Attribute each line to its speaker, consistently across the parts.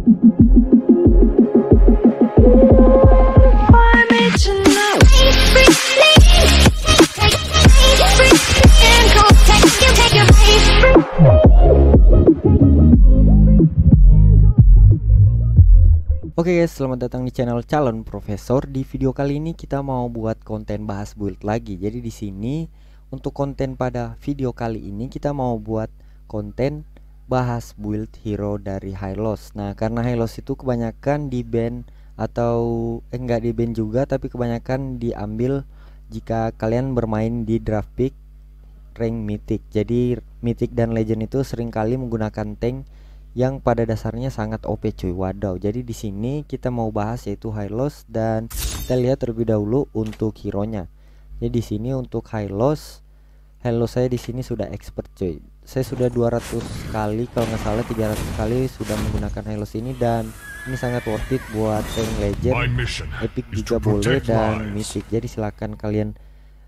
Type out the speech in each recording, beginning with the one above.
Speaker 1: Oke okay guys, selamat datang di channel Calon Profesor. Di video kali ini kita mau buat konten bahas build lagi. Jadi di sini untuk konten pada video kali ini kita mau buat konten bahas build hero dari high loss. Nah, karena high loss itu kebanyakan di band atau eh, enggak di band juga tapi kebanyakan diambil jika kalian bermain di draft pick rank mythic. Jadi mythic dan legend itu seringkali menggunakan tank yang pada dasarnya sangat OP cuy. Wadaw. Jadi di sini kita mau bahas yaitu high loss dan kita lihat terlebih dahulu untuk hero-nya. Jadi di sini untuk high Hylos Hello saya di sini sudah expert cuy saya sudah 200 kali kalau nggak salah 300 kali sudah menggunakan Helos ini dan ini sangat worth it buat tank legend epic juga boleh dan mythic jadi silahkan kalian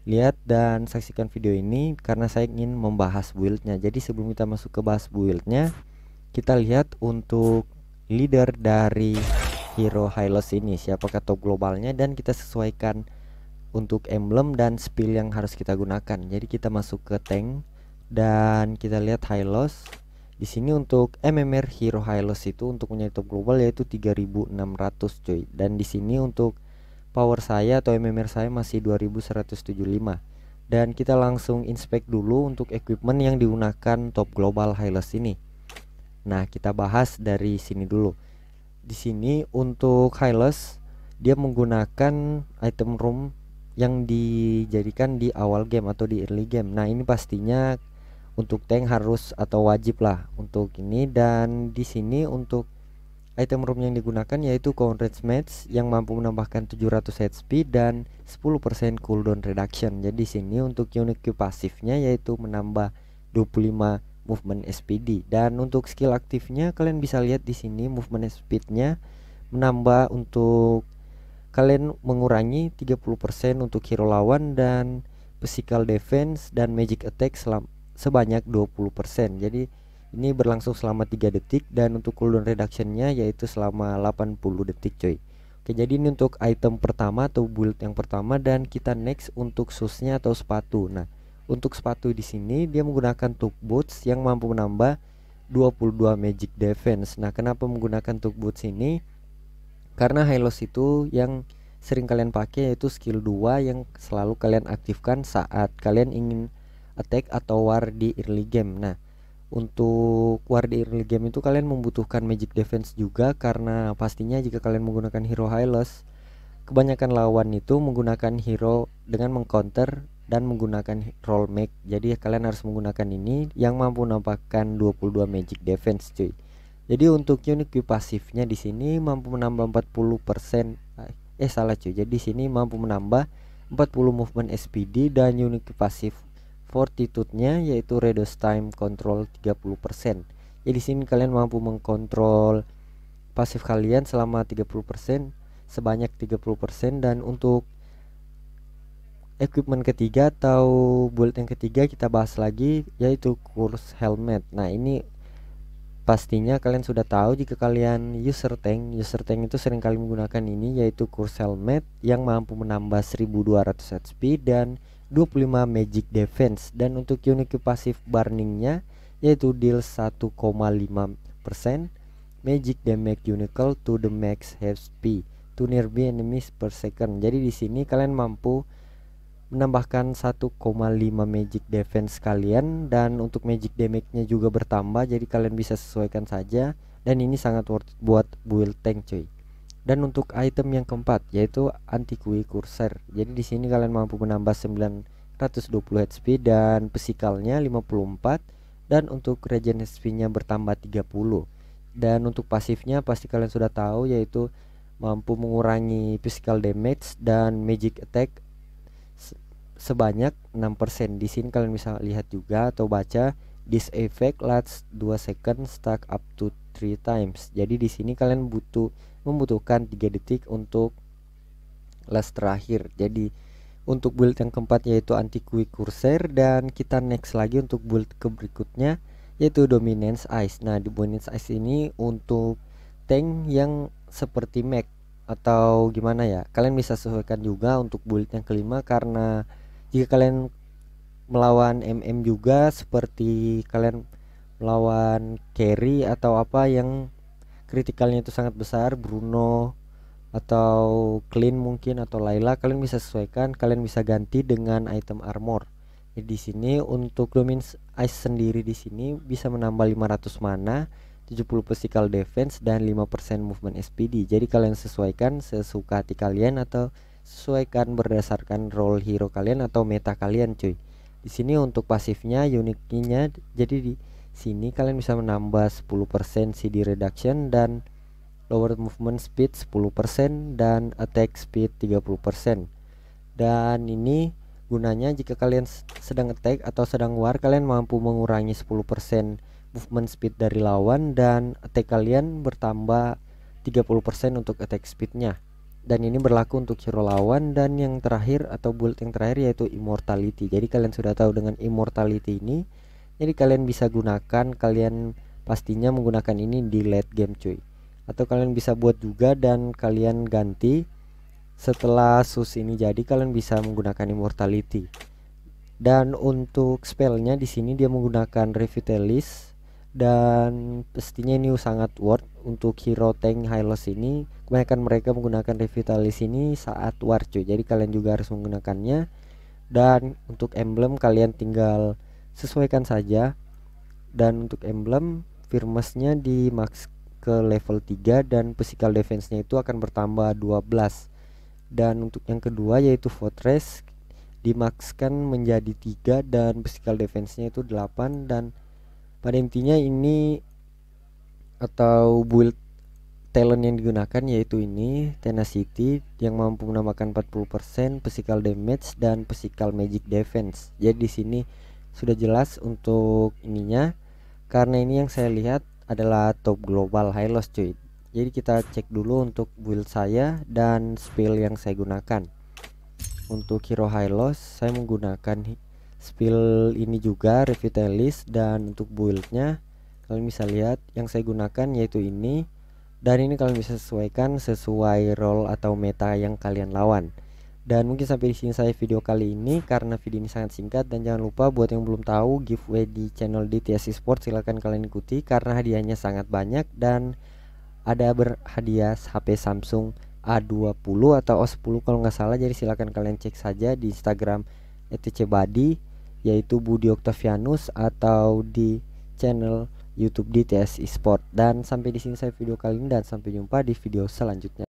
Speaker 1: lihat dan saksikan video ini karena saya ingin membahas buildnya jadi sebelum kita masuk ke bahas buildnya kita lihat untuk leader dari hero Hylos ini siapa top globalnya dan kita sesuaikan untuk emblem dan skill yang harus kita gunakan jadi kita masuk ke tank dan kita lihat high loss di sini untuk MMR Hero High Loss itu untuk punya top global yaitu 3600 coy dan di sini untuk power saya atau MMR saya masih 2175 dan kita langsung inspect dulu untuk equipment yang digunakan top global High Loss ini nah kita bahas dari sini dulu di sini untuk High Loss dia menggunakan item room yang dijadikan di awal game atau di early game nah ini pastinya untuk tank harus atau wajib lah untuk ini dan di sini untuk item room yang digunakan yaitu Conrad's Match yang mampu menambahkan 700 HP dan 10% cooldown reduction. Jadi di sini untuk unit Q pasifnya yaitu menambah 25 movement SPD dan untuk skill aktifnya kalian bisa lihat di sini movement speednya menambah untuk kalian mengurangi 30% untuk hero lawan dan physical defense dan magic attack selama sebanyak 20%. Jadi ini berlangsung selama 3 detik dan untuk cooldown reductionnya yaitu selama 80 detik coy. Oke jadi ini untuk item pertama atau build yang pertama dan kita next untuk susnya atau sepatu. Nah untuk sepatu di sini dia menggunakan tuk boots yang mampu menambah 22 magic defense. Nah kenapa menggunakan tuk boots ini? Karena Hylos itu yang sering kalian pakai yaitu skill 2 yang selalu kalian aktifkan saat kalian ingin attack atau war di early game. Nah, untuk war di early game itu kalian membutuhkan magic defense juga karena pastinya jika kalian menggunakan hero loss kebanyakan lawan itu menggunakan hero dengan mengcounter dan menggunakan roll make. Jadi kalian harus menggunakan ini yang mampu menambahkan 22 magic defense cuy. Jadi untuk unique Q pasifnya di sini mampu menambah 40% eh salah cuy. Jadi di sini mampu menambah 40 movement SPD dan unique pasif fortitude-nya yaitu reduce time control 30%. Jadi di sini kalian mampu mengkontrol pasif kalian selama 30% sebanyak 30% dan untuk equipment ketiga atau build yang ketiga kita bahas lagi yaitu kurs helmet. Nah, ini pastinya kalian sudah tahu jika kalian user tank. User tank itu sering kali menggunakan ini yaitu kurs helmet yang mampu menambah 1200 HP dan 25 magic defense dan untuk unique pasif burningnya yaitu deal 1,5% magic damage unicle to the max HP to nearby enemies per second jadi di sini kalian mampu menambahkan 1,5 magic defense kalian dan untuk magic damage-nya juga bertambah jadi kalian bisa sesuaikan saja dan ini sangat worth buat build tank cuy dan untuk item yang keempat yaitu anti Antiqui kurser Jadi di sini kalian mampu menambah 920 HP dan physikalnya 54 dan untuk regen HP-nya bertambah 30. Dan untuk pasifnya pasti kalian sudah tahu yaitu mampu mengurangi physical damage dan magic attack sebanyak 6%. Di sini kalian bisa lihat juga atau baca this effect lasts 2 second stack up to 3 times. Jadi di sini kalian butuh membutuhkan 3 detik untuk last terakhir jadi untuk build yang keempat yaitu anti quick cursor dan kita next lagi untuk build ke berikutnya yaitu dominance ice nah dominance ice ini untuk tank yang seperti mech atau gimana ya kalian bisa sesuaikan juga untuk build yang kelima karena jika kalian melawan MM juga seperti kalian melawan carry atau apa yang kritikalnya itu sangat besar Bruno atau Clean mungkin atau Laila kalian bisa sesuaikan kalian bisa ganti dengan item armor jadi di sini untuk domain ice sendiri di sini bisa menambah 500 mana 70 physical defense dan 5% movement SPD jadi kalian sesuaikan sesuka hati kalian atau sesuaikan berdasarkan role hero kalian atau meta kalian cuy di sini untuk pasifnya uniknya jadi di sini kalian bisa menambah 10% CD reduction dan lower movement speed 10% dan attack speed 30% dan ini gunanya jika kalian sedang attack atau sedang war kalian mampu mengurangi 10% movement speed dari lawan dan attack kalian bertambah 30% untuk attack speednya dan ini berlaku untuk hero lawan dan yang terakhir atau build yang terakhir yaitu immortality jadi kalian sudah tahu dengan immortality ini jadi kalian bisa gunakan kalian pastinya menggunakan ini di late game cuy atau kalian bisa buat juga dan kalian ganti setelah sus ini jadi kalian bisa menggunakan immortality dan untuk spellnya di sini dia menggunakan revitalis dan pastinya ini sangat worth untuk hero tank Hylos ini kebanyakan mereka menggunakan revitalis ini saat war cuy jadi kalian juga harus menggunakannya dan untuk emblem kalian tinggal sesuaikan saja dan untuk emblem firmnessnya di max ke level 3 dan physical defense nya itu akan bertambah 12 dan untuk yang kedua yaitu fortress dimakskan menjadi 3 dan physical defense nya itu 8 dan pada intinya ini atau build talent yang digunakan yaitu ini tenacity yang mampu menambahkan 40% physical damage dan physical magic defense jadi di sini sudah jelas untuk ininya karena ini yang saya lihat adalah top global high loss cuy jadi kita cek dulu untuk build saya dan spill yang saya gunakan untuk hero high loss saya menggunakan spill ini juga revitalis dan untuk buildnya kalian bisa lihat yang saya gunakan yaitu ini dan ini kalian bisa sesuaikan sesuai role atau meta yang kalian lawan dan mungkin sampai di sini saya video kali ini karena video ini sangat singkat dan jangan lupa buat yang belum tahu giveaway di channel DTS Sport silahkan kalian ikuti karena hadiahnya sangat banyak dan ada berhadiah HP Samsung A20 atau O10 kalau nggak salah jadi silahkan kalian cek saja di Instagram body yaitu Budi Octavianus atau di channel YouTube DTS Sport dan sampai di sini saya video kali ini dan sampai jumpa di video selanjutnya.